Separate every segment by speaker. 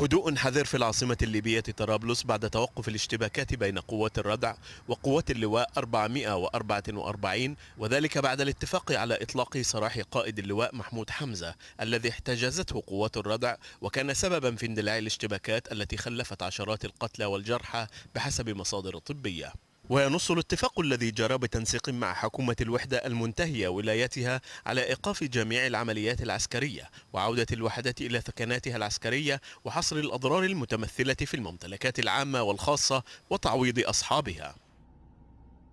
Speaker 1: هدوء حذر في العاصمة الليبية طرابلس بعد توقف الاشتباكات بين قوات الردع وقوات اللواء 444 وذلك بعد الاتفاق على إطلاق سراح قائد اللواء محمود حمزة الذي احتجزته قوات الردع وكان سببا في اندلاع الاشتباكات التي خلفت عشرات القتلى والجرحى بحسب مصادر طبية وينص الاتفاق الذي جرى بتنسيق مع حكومة الوحدة المنتهية ولايتها على إيقاف جميع العمليات العسكرية وعودة الوحدات إلى ثكناتها العسكرية وحصر الأضرار المتمثلة في الممتلكات العامة والخاصة وتعويض أصحابها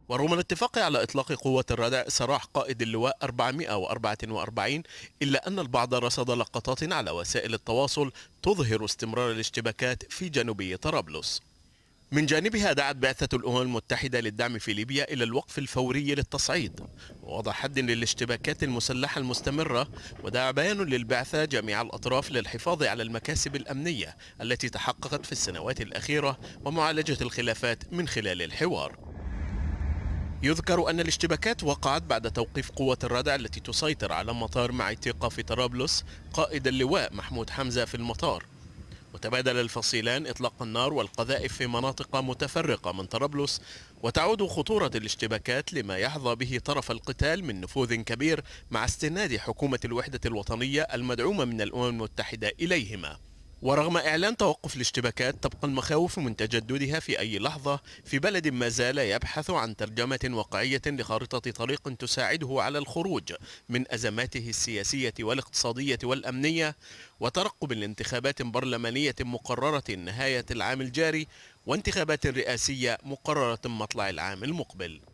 Speaker 1: ورغم الاتفاق على إطلاق قوة الردع سراح قائد اللواء 444 إلا أن البعض رصد لقطات على وسائل التواصل تظهر استمرار الاشتباكات في جنوبي طرابلس من جانبها دعت بعثة الأمم المتحدة للدعم في ليبيا إلى الوقف الفوري للتصعيد ووضع حد للاشتباكات المسلحة المستمرة ودعا بيان للبعثة جميع الأطراف للحفاظ على المكاسب الأمنية التي تحققت في السنوات الأخيرة ومعالجة الخلافات من خلال الحوار يذكر أن الاشتباكات وقعت بعد توقيف قوة الردع التي تسيطر على مطار معيتيقة في طرابلس قائد اللواء محمود حمزة في المطار وتبادل الفصيلان إطلاق النار والقذائف في مناطق متفرقة من طرابلس وتعود خطورة الاشتباكات لما يحظى به طرف القتال من نفوذ كبير مع استناد حكومة الوحدة الوطنية المدعومة من الأمم المتحدة إليهما ورغم إعلان توقف الاشتباكات تبقى المخاوف من تجددها في أي لحظة في بلد ما زال يبحث عن ترجمة واقعية لخارطة طريق تساعده على الخروج من أزماته السياسية والاقتصادية والأمنية وترقب الانتخابات برلمانية مقررة نهاية العام الجاري وانتخابات رئاسية مقررة مطلع العام المقبل